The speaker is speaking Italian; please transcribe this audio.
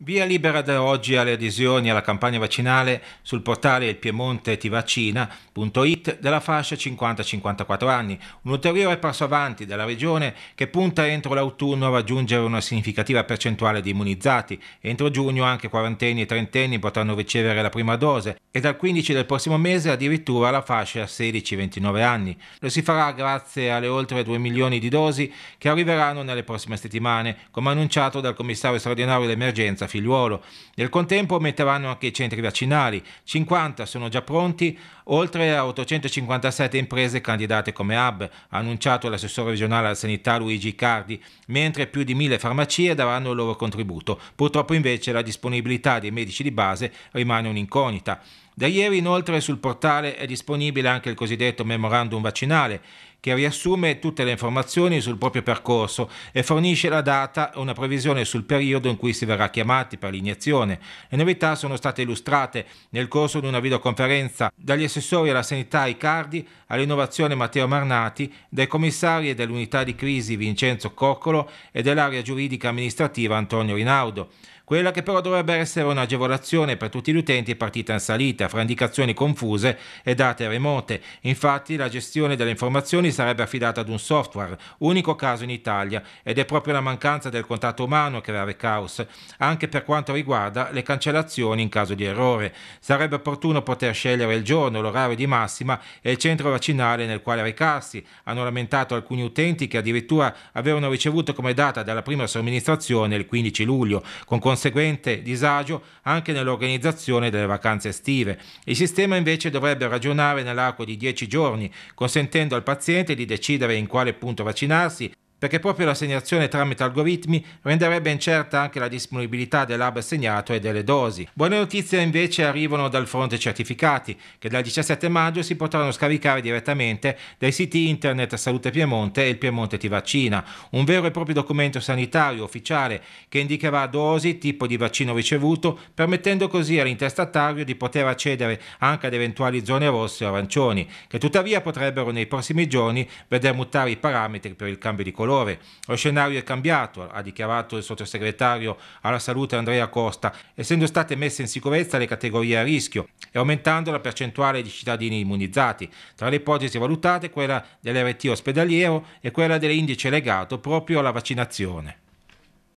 Via libera da oggi alle adesioni alla campagna vaccinale sul portale ilpiemontetivacina.it della fascia 50-54 anni, un ulteriore passo avanti della regione che punta entro l'autunno a raggiungere una significativa percentuale di immunizzati. Entro giugno anche quarantenni e trentenni potranno ricevere la prima dose e dal 15 del prossimo mese addirittura la fascia 16-29 anni. Lo si farà grazie alle oltre 2 milioni di dosi che arriveranno nelle prossime settimane, come annunciato dal commissario straordinario d'emergenza senza figliuolo. Nel contempo metteranno anche i centri vaccinali, 50 sono già pronti, oltre a 857 imprese candidate come hub, ha annunciato l'assessore regionale alla sanità Luigi Cardi, mentre più di mille farmacie daranno il loro contributo. Purtroppo invece la disponibilità dei medici di base rimane un'incognita. Da ieri inoltre sul portale è disponibile anche il cosiddetto memorandum vaccinale che riassume tutte le informazioni sul proprio percorso e fornisce la data e una previsione sul periodo in cui si verrà chiamati per l'iniezione. Le novità sono state illustrate nel corso di una videoconferenza dagli assessori alla sanità Icardi, all'innovazione Matteo Marnati, dai commissari dell'unità di crisi Vincenzo Coccolo e dell'area giuridica amministrativa Antonio Rinaudo. Quella che però dovrebbe essere un'agevolazione per tutti gli utenti è partita in salita, fra indicazioni confuse e date remote. Infatti la gestione delle informazioni sarebbe affidata ad un software, unico caso in Italia, ed è proprio la mancanza del contatto umano a creare caos, anche per quanto riguarda le cancellazioni in caso di errore. Sarebbe opportuno poter scegliere il giorno, l'orario di massima e il centro vaccinale nel quale recarsi. Hanno lamentato alcuni utenti che addirittura avevano ricevuto come data dalla prima somministrazione il 15 luglio, con conseguente disagio anche nell'organizzazione delle vacanze estive. Il sistema invece dovrebbe ragionare nell'arco di 10 giorni, consentendo al paziente di decidere in quale punto vaccinarsi perché proprio l'assegnazione tramite algoritmi renderebbe incerta anche la disponibilità dell'hub assegnato e delle dosi. Buone notizie invece arrivano dal fronte certificati, che dal 17 maggio si potranno scaricare direttamente dai siti internet Salute Piemonte e il Piemonte ti vaccina, un vero e proprio documento sanitario ufficiale che indicherà dosi, tipo di vaccino ricevuto, permettendo così all'intestatario di poter accedere anche ad eventuali zone rosse o arancioni, che tuttavia potrebbero nei prossimi giorni veder mutare i parametri per il cambio di colore colore. Lo scenario è cambiato, ha dichiarato il sottosegretario alla salute Andrea Costa, essendo state messe in sicurezza le categorie a rischio e aumentando la percentuale di cittadini immunizzati. Tra le ipotesi valutate quella dell'RT ospedaliero e quella dell'indice legato proprio alla vaccinazione.